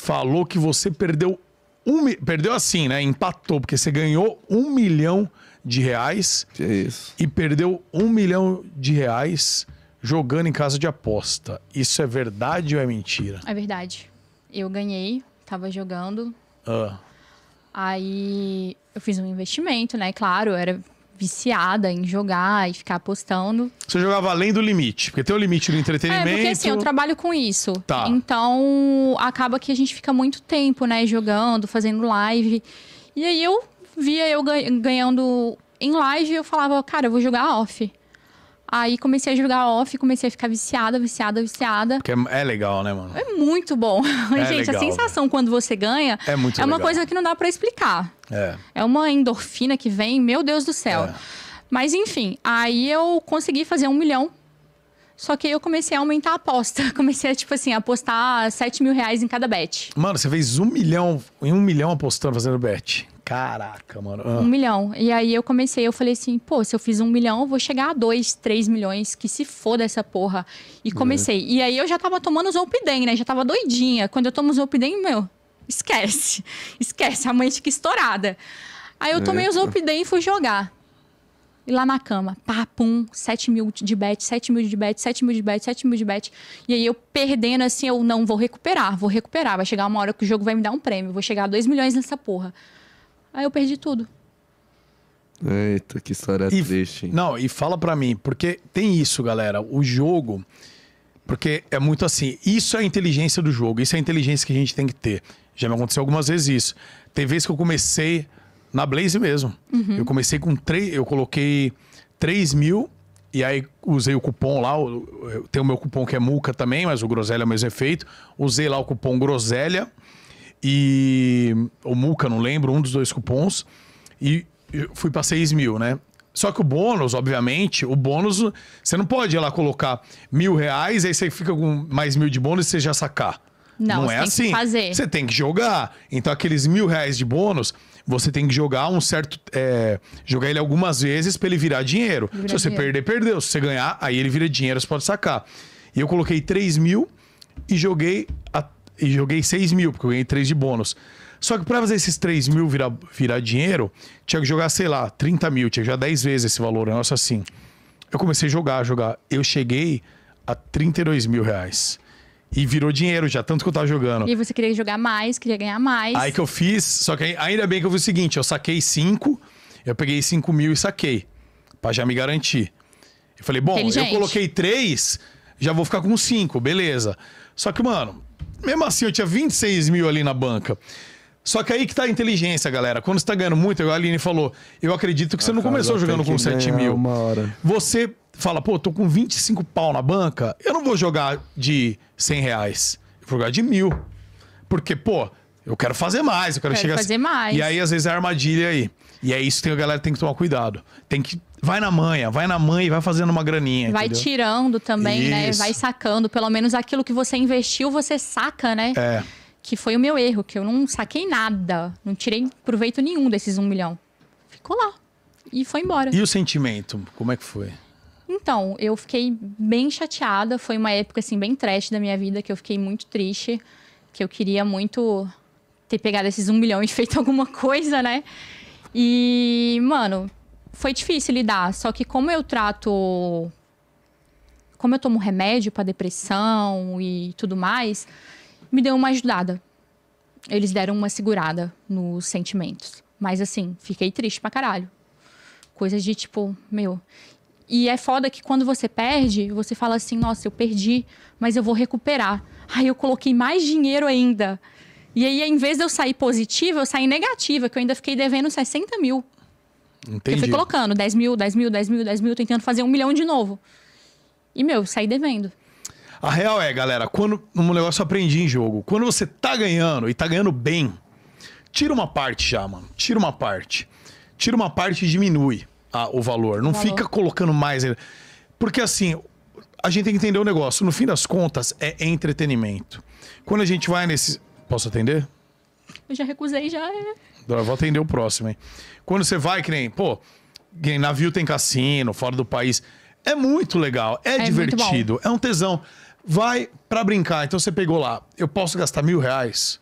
falou que você perdeu um, perdeu assim, né? Empatou, porque você ganhou um milhão de reais que isso. e perdeu um milhão de reais jogando em casa de aposta. Isso é verdade ou é mentira? É verdade. Eu ganhei, tava jogando. Ah. Aí eu fiz um investimento, né? Claro, era viciada em jogar e ficar postando. Você jogava além do limite, porque tem o limite do entretenimento. É, porque assim, eu trabalho com isso. Tá. Então, acaba que a gente fica muito tempo, né, jogando, fazendo live. E aí eu via eu ganhando em live, e eu falava, cara, eu vou jogar off. Aí comecei a jogar off, comecei a ficar viciada, viciada, viciada. Porque é, é legal, né, mano? É muito bom. É Gente, legal, a sensação véio. quando você ganha é, muito é legal. uma coisa que não dá para explicar. É. é uma endorfina que vem, meu Deus do céu. É. Mas enfim, aí eu consegui fazer um milhão só que aí eu comecei a aumentar a aposta. Comecei a, tipo assim, apostar 7 mil reais em cada bet. Mano, você fez um milhão, em um milhão apostando, fazendo bet. Caraca, mano. Ah. Um milhão. E aí eu comecei, eu falei assim, pô, se eu fiz um milhão, eu vou chegar a dois, três milhões, que se foda essa porra. E né. comecei. E aí eu já tava tomando Zolpidem, né? Já tava doidinha. Quando eu tomo Zolpidem, meu, esquece. Esquece, a mãe fica estourada. Aí eu tomei os o Zolpidem e fui jogar. E lá na cama, pá, pum, 7 mil de bet, 7 mil de bet, 7 mil de bet, 7 mil de bet. E aí eu perdendo assim, eu não vou recuperar, vou recuperar. Vai chegar uma hora que o jogo vai me dar um prêmio, vou chegar a 2 milhões nessa porra. Aí eu perdi tudo. Eita, que história e, triste. Hein? Não, e fala para mim, porque tem isso, galera. O jogo. Porque é muito assim. Isso é a inteligência do jogo. Isso é a inteligência que a gente tem que ter. Já me aconteceu algumas vezes isso. Tem vezes que eu comecei na Blaze mesmo. Uhum. Eu comecei com três. Eu coloquei 3 mil. E aí usei o cupom lá. Tem o meu cupom que é Muca também, mas o Groselha é o mesmo efeito. Usei lá o cupom Groselha e. o Muca, não lembro, um dos dois cupons. E fui para 6 mil, né? Só que o bônus, obviamente, o bônus, você não pode ir lá colocar mil reais, aí você fica com mais mil de bônus e você já sacar. Não, não é assim. Você tem que jogar. Então, aqueles mil reais de bônus, você tem que jogar um certo. É, jogar ele algumas vezes para ele virar dinheiro. vira se você perder, perdeu. Se você ganhar, aí ele vira dinheiro, você pode sacar. E eu coloquei 3 mil e joguei e joguei 6 mil, porque eu ganhei 3 de bônus. Só que para fazer esses 3 mil virar, virar dinheiro, tinha que jogar, sei lá, 30 mil, tinha já 10 vezes esse valor, um negócio assim. Eu comecei a jogar, a jogar. Eu cheguei a 32 mil reais. E virou dinheiro já, tanto que eu tava jogando. E você queria jogar mais, queria ganhar mais. Aí que eu fiz, só que ainda bem que eu fiz o seguinte: eu saquei 5, eu peguei 5 mil e saquei, Pra já me garantir. Eu falei, bom, eu coloquei 3, já vou ficar com 5, beleza. Só que, mano, mesmo assim, eu tinha 26 mil ali na banca. Só que aí que tá a inteligência, galera. Quando você tá ganhando muito, a Aline falou: Eu acredito que você a ah, não começou jogando com 7 né? mil. Uma hora. Você fala, pô, tô com 25 pau na banca, eu não vou jogar de 100 reais. Eu vou jogar de mil. Porque, pô, eu quero fazer mais, eu quero, quero chegar. Assim. fazer assim. mais. E aí, às vezes, é armadilha aí. E é isso que a galera tem que tomar cuidado. Tem que. Vai na manha, vai na manha e vai fazendo uma graninha. Vai entendeu? tirando também, né? isso. né? Vai sacando. Pelo menos aquilo que você investiu, você saca, né? É. Que foi o meu erro, que eu não saquei nada. Não tirei proveito nenhum desses um milhão. Ficou lá. E foi embora. E o sentimento? Como é que foi? Então, eu fiquei bem chateada. Foi uma época, assim, bem trash da minha vida, que eu fiquei muito triste. Que eu queria muito ter pegado esses um milhão e feito alguma coisa, né? E, mano, foi difícil lidar. Só que como eu trato. Como eu tomo remédio para depressão e tudo mais, me deu uma ajudada. Eles deram uma segurada nos sentimentos. Mas assim, fiquei triste pra caralho. Coisas de tipo, meu. E é foda que quando você perde, você fala assim: nossa, eu perdi, mas eu vou recuperar. Aí eu coloquei mais dinheiro ainda. E aí, em vez de eu sair positiva, eu saí negativa, que eu ainda fiquei devendo 60 mil. Entendi. Eu fui colocando 10 mil, 10 mil, 10 mil, 10 mil, tentando fazer um milhão de novo. E, meu, saí devendo. A real é, galera, quando um negócio eu aprendi em jogo, quando você tá ganhando e tá ganhando bem, tira uma parte já, mano. Tira uma parte. Tira uma parte e diminui a, ah, o valor. Não o valor. fica colocando mais. Porque assim, a gente tem que entender o negócio. No fim das contas, é entretenimento. Quando a gente vai nesse Posso atender? Eu já recusei, já é. vou atender o próximo, hein? Quando você vai, que nem, pô, que navio tem cassino, fora do país. É muito legal, é, é divertido, é um tesão. Vai para brincar, então você pegou lá, eu posso gastar mil reais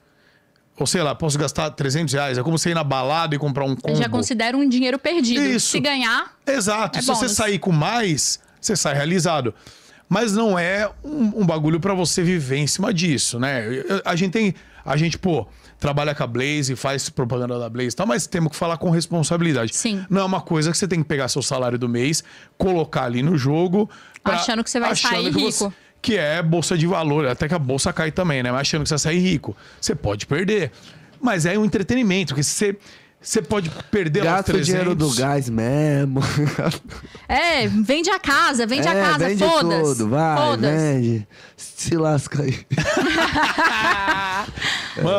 ou sei lá, posso gastar 300 reais. É como você ir na balada e comprar um combo. Eu já considero um dinheiro perdido. Isso. Se ganhar. Exato. É Se bônus. você sair com mais, você sai realizado. Mas não é um, um bagulho para você viver em cima disso, né? A gente tem. A gente, pô, trabalha com a Blaze, faz propaganda da Blaze e tal, mas temos que falar com responsabilidade. Sim. Não é uma coisa que você tem que pegar seu salário do mês, colocar ali no jogo. Pra, achando que você vai sair rico. Você, que é bolsa de valor, até que a bolsa cai também, né? Mas achando que você vai sair rico. Você pode perder. Mas é um entretenimento, que você você pode perder Gasta os 300. o dinheiro do gás mesmo. É, vende a casa, vende é, a casa, vende foda tudo, vai, foda -se. vende. Se lasca aí. Mano. É.